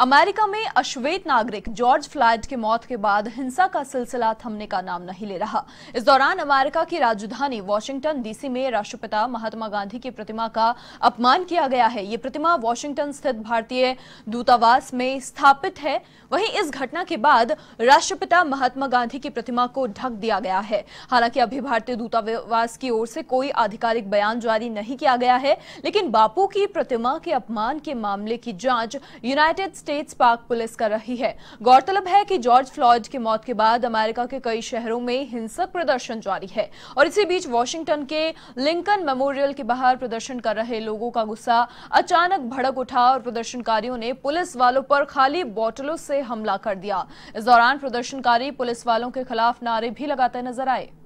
America में अश्वेत नागरिक George flight की मौत के बाद हिंसा का सिलसिला थमने का नाम नहीं ले रहा इस दौरान अमेरिका की राजधानी वॉशिंगटन डीसी में राष्ट्रपिता महात्मा गांधी की प्रतिमा का अपमान किया गया है ये प्रतिमा वॉशिंगटन स्थित भारतीय दूतावास में स्थापित है वहीं इस घटना के बाद राष्ट्रपिता महात्मा गांधी की प्रतिमा को ढक दिया गया है हालांकि अभी भारतीय दूतावास की ओर से कोई आधिकारिक बयान जारी नहीं किया गया है लेकिन बापू की प्रतिमा के अपमान के मामले की जांच यूनाइटेड स्टेट्स पार्क पुलिस कर रही है गौरतलब है कि जॉर्ज फ्लॉयड की मौत के बाद अमेरिका के कई शहरों में हिंसक प्रदर्शन जारी है और इसी बीच वॉशिंगटन के लिंकन मेमोरियल के बाहर प्रदर्शन कर रहे लोगों का गुस्सा अचानक भड़क उठा और प्रदर्शनकारियों ने पुलिस वालों पर खाली बोतलों से हमला कर दिया इस दौरान प्रदर्शनकारी पुलिस वालों के खिलाफ नारे भी लगाते नजर आए